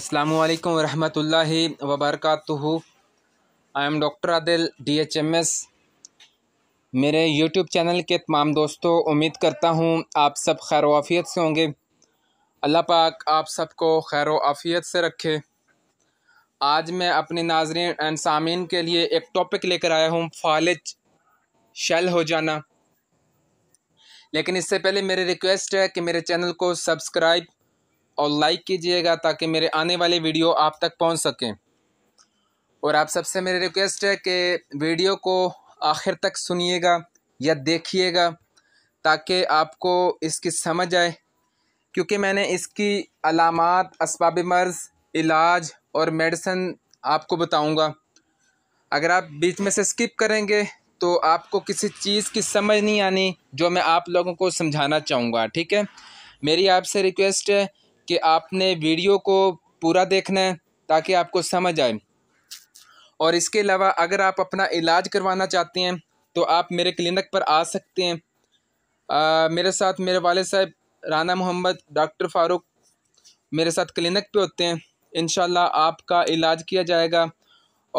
अस्सलाम वालेकुम रहमतुल्लाहि व I am doctor Adil DHMS मेरे यूट्यूब चैनल के तमाम दोस्तों उम्मीद करता हूँ आप सब खैर आफ़ियत से होंगे अल्लाह पाक आप सबको खैर आफ़ियत से रखे आज मैं अपने नाजरन एंड सामीन के लिए एक टॉपिक लेकर आया हूँ फालिज शल हो जाना लेकिन इससे पहले मेरी रिक्वेस्ट है कि मेरे चैनल को सब्सक्राइब और लाइक कीजिएगा ताकि मेरे आने वाले वीडियो आप तक पहुंच सकें और आप सबसे मेरी रिक्वेस्ट है कि वीडियो को आखिर तक सुनिएगा या देखिएगा ताकि आपको इसकी समझ आए क्योंकि मैंने इसकी अलामत इसबाब मर्ज़ इलाज और मेडिसन आपको बताऊंगा अगर आप बीच में से स्किप करेंगे तो आपको किसी चीज़ की समझ नहीं आनी जो मैं आप लोगों को समझाना चाहूँगा ठीक है मेरी आपसे रिक्वेस्ट है कि आपने वीडियो को पूरा देखना है ताकि आपको समझ आए और इसके अलावा अगर आप अपना इलाज करवाना चाहते हैं तो आप मेरे क्लिनिक पर आ सकते हैं आ, मेरे साथ मेरे वाले साहब राना मोहम्मद डॉक्टर फ़ारूक मेरे साथ क्लिनिक पे होते हैं इन आपका इलाज किया जाएगा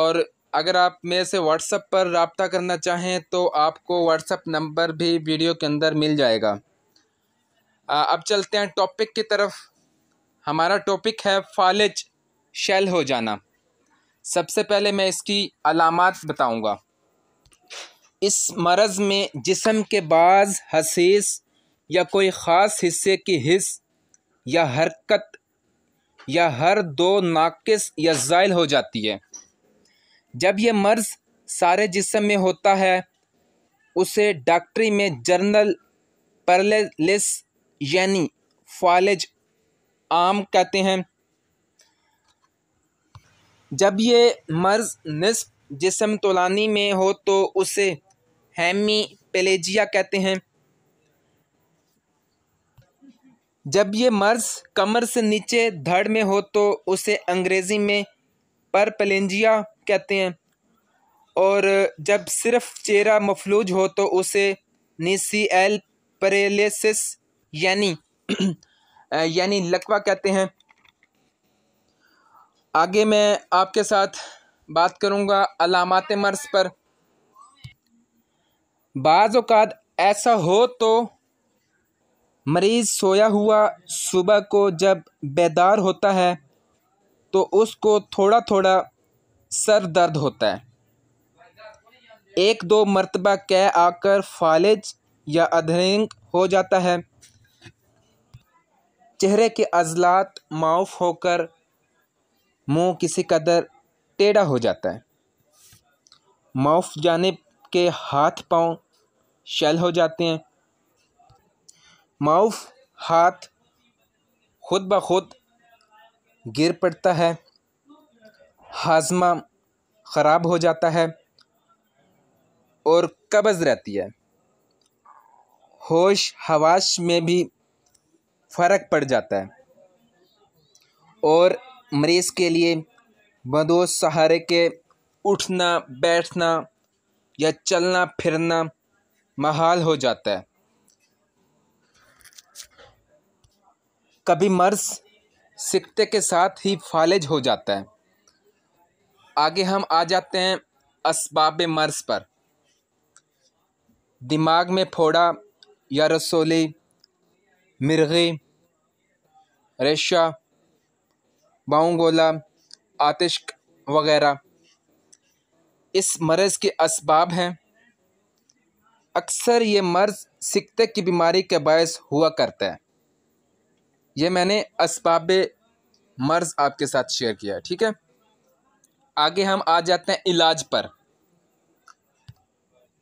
और अगर आप मेरे से व्हाट्सअप पर रबता करना चाहें तो आपको व्हाट्सअप नंबर भी वीडियो के अंदर मिल जाएगा अब चलते हैं टॉपिक की तरफ हमारा टॉपिक है फालिज शेल हो जाना सबसे पहले मैं इसकी अलामत बताऊंगा इस मरज़ में जिसम के बाज़ हसीस या कोई ख़ास हिस्से की हिस्स या हरकत या हर दो नाकस या ज़ायल हो जाती है जब यह मर्ज़ सारे जिसम में होता है उसे डॉक्टरी में जर्नल परलेस यानी फॉलेज आम कहते हैं जब ये मर्ज नस्ब जिसम तोलानी में हो तो उसे हैमी पेलेजिया कहते हैं जब ये मर्ज कमर से नीचे धड़ में हो तो उसे अंग्रेज़ी में पर पलेंजिया कहते हैं और जब सिर्फ चेहरा मफलूज हो तो उसे निसी एल परेलेसिस यानी यानी लकवा कहते हैं आगे मैं आपके साथ बात करूँगा अलामत मर्ज पर बाज़ात ऐसा हो तो मरीज़ सोया हुआ सुबह को जब बेदार होता है तो उसको थोड़ा थोड़ा सर दर्द होता है एक दो मरतबा कह आकर फालिज या अधरिंग हो जाता है चेहरे के अजलात माउफ होकर मुंह किसी कदर टेढ़ा हो जाता है माउफ जाने के हाथ पांव शैल हो जाते हैं माउफ हाथ खुद ब खुद गिर पड़ता है हाजमा ख़राब हो जाता है और कब्ज़ रहती है होश हवाश में भी फ़र्क पड़ जाता है और मरीज़ के लिए बदोज सहारे के उठना बैठना या चलना फिरना महाल हो जाता है कभी मर्ज सिक्ते के साथ ही फालिज हो जाता है आगे हम आ जाते हैं इसबाब मर्ज पर दिमाग में फोड़ा या रसोली मिर्गी रेशा बाउंगोला आतिश्क वगैरह इस मर्ज़ के इसबाब हैं अक्सर ये मर्ज़ सिकते की बीमारी के बायस हुआ करता है ये मैंने इसबाब मर्ज़ आपके साथ शेयर किया है ठीक है आगे हम आ जाते हैं इलाज पर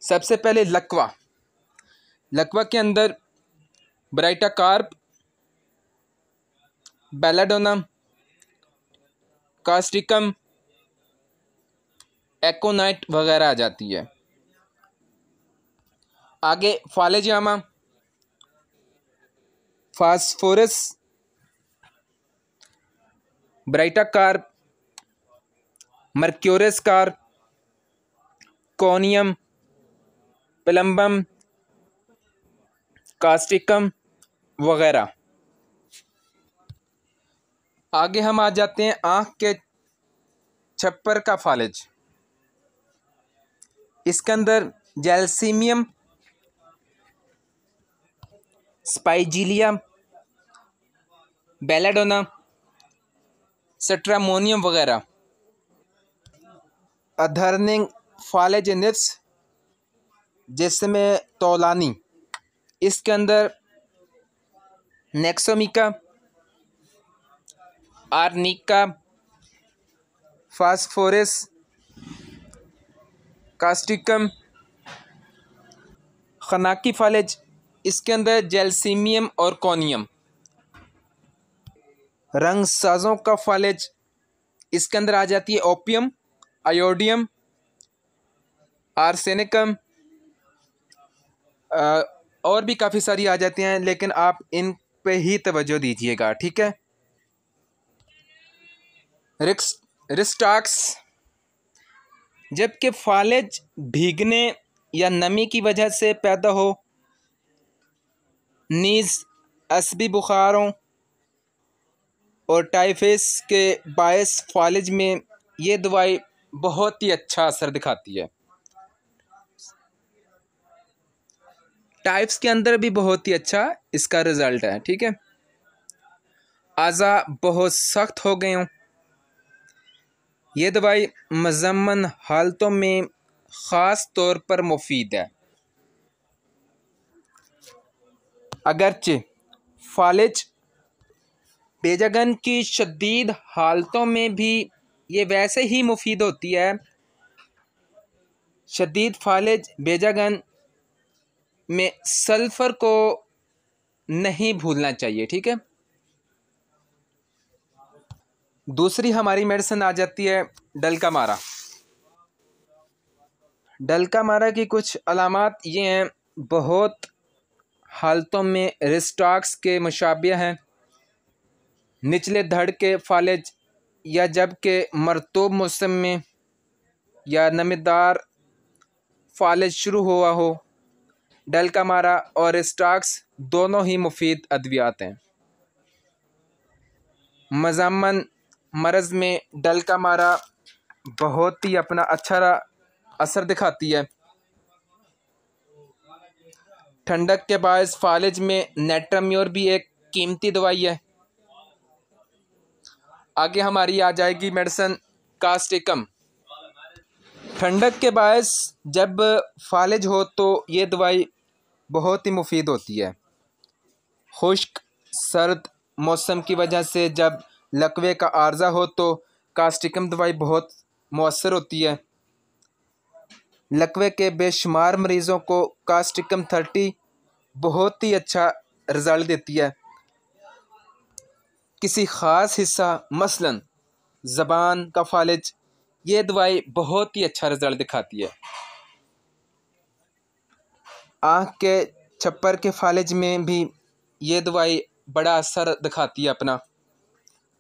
सबसे पहले लकवा लकवा के अंदर baryta carb belladonna causticum aconite वगैरह आ जाती है आगे फालेजामा phosphorus baryta carb mercurius carb conium plumbum causticum वगैरह आगे हम आ जाते हैं आँख के छप्पर का फालिज इसके अंदर जेलसीमियम स्पाइजीलिया बेलाडोना सेट्रामोनियम वगैरह अधर्निंग फालिज नि जिसमें तोलानी इसके अंदर नेक्सोमिका आर्निका फास्फोरस कास्टिकम खनाकी फालेज इसके अंदर जेलसीमियम और कॉनियम रंग साजों का फालेज इसके अंदर आ जाती है ओपियम आयोडियम आर्सेनिकम और भी काफ़ी सारी आ जाती हैं लेकिन आप इन पे ही तवज्जो दीजिएगा ठीक है रिक्स रिस्टाक्स जबकि फालिज भीगने या नमी की वजह से पैदा हो नीज़ असबी बुखारों और टाइफिस के बायस फालिज में ये दवाई बहुत ही अच्छा असर दिखाती है टाइप्स के अंदर भी बहुत ही अच्छा इसका रिज़ल्ट है ठीक है आजा बहुत सख्त हो गए हूँ ये दवाई मजमन हालतों में ख़ास तौर पर मुफीद है अगरचे फालिज बेजगन की शदीद हालतों में भी ये वैसे ही मुफीद होती है शदीद फालिज बेजागन में सल्फ़र को नहीं भूलना चाहिए ठीक है दूसरी हमारी मेडिसिन आ जाती है डलका मारा डलका मारा की कुछ अलामत ये हैं बहुत हालतों में रिस्टॉक्स के मुशाबे हैं निचले धड़ के फालज या जब के मरतूब मौसम में या नमेदार फालिज शुरू हुआ हो मारा और स्टॉक्स दोनों ही मुफीद अद्वियात हैं मजामन मरज़ में मारा बहुत ही अपना अच्छा असर दिखाती है ठंडक के बायस फालिज में नेट्राम्योर भी एक कीमती दवाई है आगे हमारी आ जाएगी मेडिसन कास्टिकम ठंडक के बायस जब फालिज हो तो ये दवाई बहुत ही मुफीद होती है खुश्क सर्द मौसम की वजह से जब लकवे का आर्जा हो तो कास्टिकम दवाई बहुत मौसर होती है लकवे के बेशुमार मरीज़ों को कास्टिकम थर्टी बहुत ही अच्छा रिज़ल्ट देती है किसी ख़ास हिस्सा मसलन ज़बान का फालिज ये दवाई बहुत ही अच्छा रिज़ल्ट दिखाती है आँख के छप्पर के फालिज में भी ये दवाई बड़ा असर दिखाती है अपना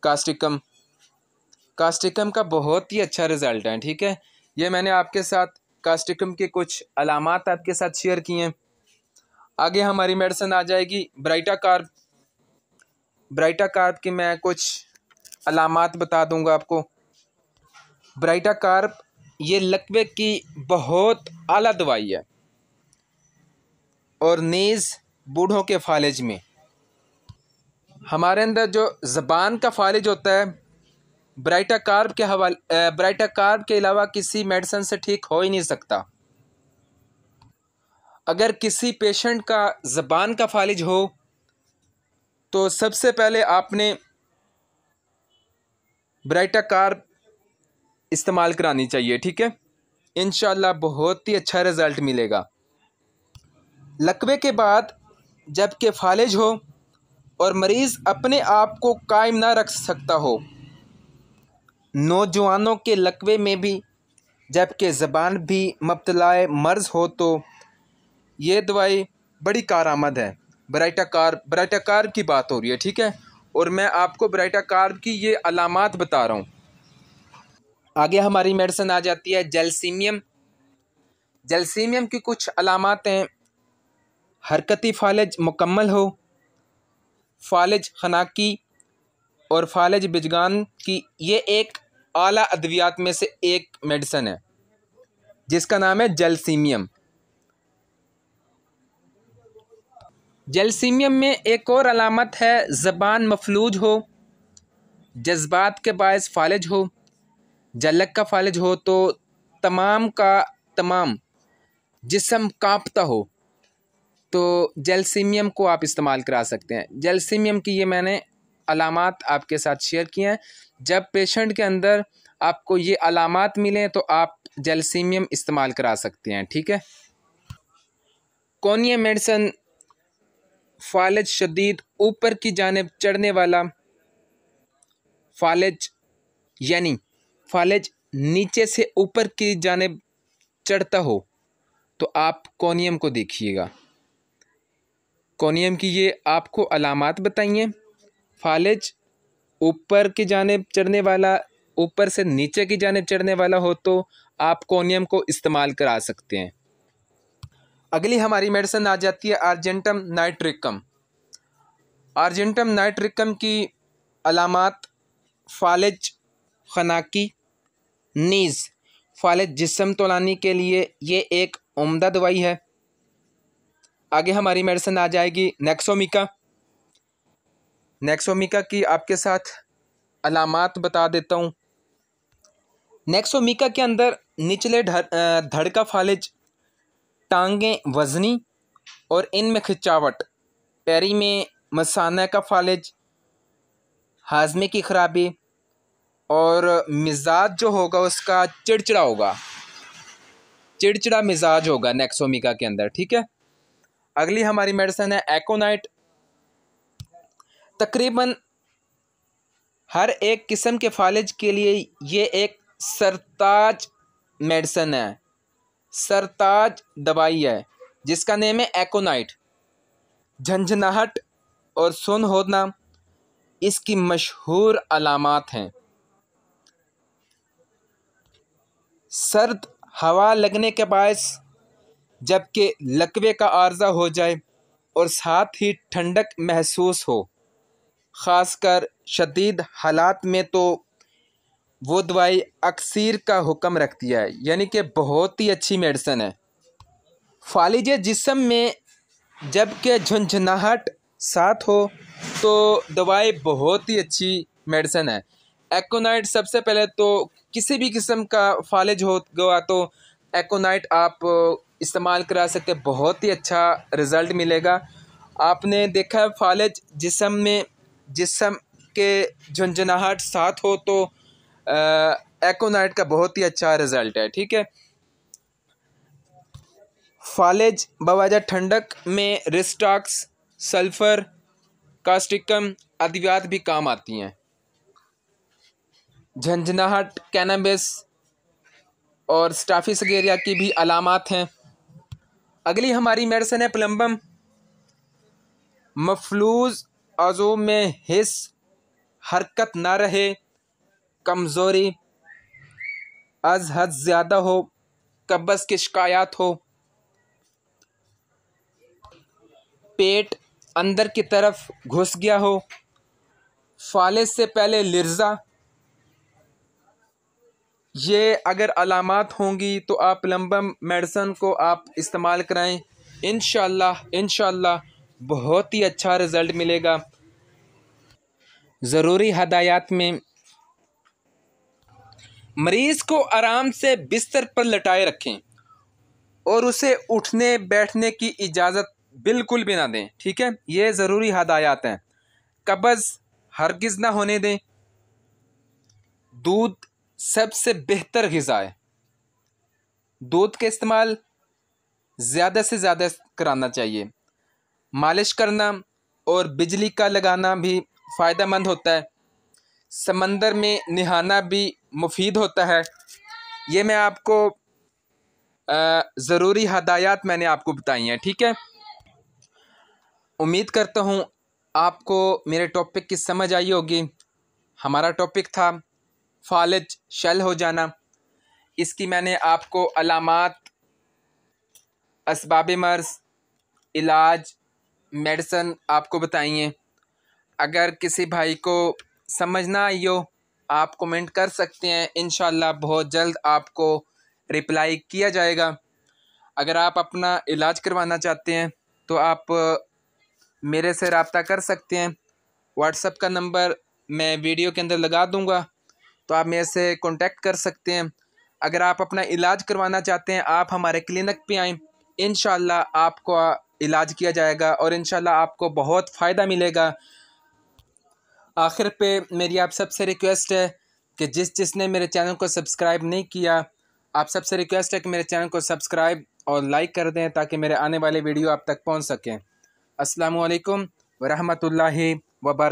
कास्टिकम कास्टिकम का बहुत ही अच्छा रिज़ल्ट है ठीक है ये मैंने आपके साथ कास्टिकम के कुछ अलामत आपके साथ शेयर किए हैं आगे हमारी मेडिसिन आ जाएगी ब्राइटा कार्ब ब्राइटा कार्ब की मैं कुछ अलामत बता दूंगा आपको ब्राइटा कार्ब ये लकवे की बहुत आला दवाई है और नीज़ बूढ़ों के फालिज में हमारे अंदर जो ज़बान का फालिज होता है ब्राइटा कार्ब के हवाले ब्राइटा कार्ब के अलावा किसी मेडिसन से ठीक हो ही नहीं सकता अगर किसी पेशेंट का ज़बान का फालिज हो तो सबसे पहले आपने ब्राइटा कार्ब इस्तेमाल करानी चाहिए ठीक है इन बहुत ही अच्छा रिज़ल्ट मिलेगा लकवे के बाद जबकि फालिज हो और मरीज़ अपने आप को कायम ना रख सकता हो नौजवानों के लकवे में भी जबकि ज़बान भी मबतलाए मर्ज़ हो तो ये दवाई बड़ी कारआमद है ब्राइटा कार ब्राइटा की बात हो रही है ठीक है और मैं आपको ब्राइटा की ये अलामत बता रहा हूँ आगे हमारी मेडिसिन आ जाती है जेलसीमियम जेलसीमियम की कुछ अलामत हैं हरकती फ़ालज मुकम्मल हो फ़ालज खनाकी और फ़ालज बिजगान की ये एक आला अद्वियात में से एक मेडिसन है जिसका नाम है जलसीमियम जलसीमियम में एक और अलामत है ज़बान मफलूज हो जज्बात के बायस फालज हो जलक का फालज हो तो तमाम का तमाम जिसम कांपता हो तो जेलसीमियम को आप इस्तेमाल करा सकते हैं जेलसीमियम की ये मैंने अलामत आपके साथ शेयर किए हैं जब पेशेंट के अंदर आपको ये अलामत मिलें तो आप जेलसीमियम इस्तेमाल करा सकते हैं ठीक है कौनिया मेडिसन फालज शदीद ऊपर की जानब चढ़ने वाला फालज यानी फालज नीचे से ऊपर की जानब चढ़ता हो तो आप कोनियम को देखिएगा कोनियम की ये आपको अलामत बताइए फालिज ऊपर की जानब चढ़ने वाला ऊपर से नीचे की जानब चढ़ने वाला हो तो आप कोनियम को इस्तेमाल करा सकते हैं अगली हमारी मेडिसन आ जाती है आर्जेंटम नाइट्रिकम आर्जेंटम नाइट्रिकम की अलामत फालिज खनाकी नीज़ फालिज जिसम तोलानी के लिए ये एक उम्दा दवाई है आगे हमारी मेडिसिन आ जाएगी नेक्सोमिका नेक्सोमिका की आपके साथ अलामत बता देता हूँ नेक्सोमिका के अंदर निचले धड़ का फालिज टांगें वजनी और इनमें खिंचावट पैरी में मसाना का फालिज हाजमे की खराबी और मिजाज जो होगा उसका चिड़चिड़ा होगा चिड़चिड़ा मिजाज होगा नेक्सोमिका के अंदर ठीक है अगली हमारी मेडिसिन है एकोनाइट तकरीबन हर एक किस्म के फालिज के लिए ये एक सरताज मेडिसन है सरताज दवाई है जिसका नेम है एकोनाइट झंझनाहट और सुन होना इसकी मशहूर अलामत हैं सर्द हवा लगने के बायस जबकि लकवे का आर्जा हो जाए और साथ ही ठंडक महसूस हो ख़ासकर शदीद हालात में तो वो दवाई अक्सर का हुक्म रखती है यानी कि बहुत ही अच्छी मेडिसन है फालिज जिसम में जबकि झुंझुनाहट साथ हो तो दवाई बहुत ही अच्छी मेडिसन है एकोनाइट सबसे पहले तो किसी भी किस्म का फालिज हो गया तो एकोनाइट आप इस्तेमाल करा सकते बहुत ही अच्छा रिज़ल्ट मिलेगा आपने देखा है फालज जिसम में जिसम के झुंझुनाहट साथ हो तो एकोनाइट का बहुत ही अच्छा रिज़ल्ट है ठीक है फालज बवाजा ठंडक में रिस्टॉक्स सल्फ़र कास्टिकम अद्वियात भी काम आती हैं झंझनाहट कैनबिस और गेरिया की भी अलामत हैं अगली हमारी मेडिसिन है प्लम्बम मफलूज अजो में हिस हरकत ना रहे कमज़ोरी अज हद ज़्यादा हो कब्ज़ की शिकायत हो पेट अंदर की तरफ घुस गया हो फाले से पहले लिर्जा ये अगर अलामत होंगी तो आप लम्बम मेडिसन को आप इस्तेमाल कराएं इन इन बहुत ही अच्छा रिज़ल्ट मिलेगा ज़रूरी हदायत में मरीज़ को आराम से बिस्तर पर लटाए रखें और उसे उठने बैठने की इजाज़त बिल्कुल भी ना दें ठीक है ये ज़रूरी हदायत हैं कब्ज़ हरगिज़ ना होने दें दूध सबसे बेहतर गज़ा है दूध के इस्तेमाल ज़्यादा से ज़्यादा कराना चाहिए मालिश करना और बिजली का लगाना भी फ़ायदा मंद होता है समंदर में नहाना भी मुफीद होता है ये मैं आपको ज़रूरी हदायत मैंने आपको बताई हैं ठीक है उम्मीद करता हूँ आपको मेरे टॉपिक की समझ आई होगी हमारा टॉपिक था फालज शल हो जाना इसकी मैंने आपको अलामत इसबाब मर्ज़ इलाज मेडिसन आपको बताइए अगर किसी भाई को समझ ना आई हो आप कमेंट कर सकते हैं इन बहुत जल्द आपको रिप्लाई किया जाएगा अगर आप अपना इलाज करवाना चाहते हैं तो आप मेरे से रबता कर सकते हैं व्हाट्सअप का नंबर मैं वीडियो के अंदर लगा दूँगा तो आप मेरे से कॉन्टेक्ट कर सकते हैं अगर आप अपना इलाज करवाना चाहते हैं आप हमारे क्लिनिक पे आएँ इन आपको इलाज किया जाएगा और इन आपको बहुत फ़ायदा मिलेगा आखिर पे मेरी आप सबसे रिक्वेस्ट है कि जिस जिसने मेरे चैनल को सब्सक्राइब नहीं किया आप सबसे रिक्वेस्ट है कि मेरे चैनल को सब्सक्राइब और लाइक कर दें ताकि मेरे आने वाले वीडियो आप तक पहुंच सकें अस्सलाम वालेकुम वरहमतुल्लाहि वबर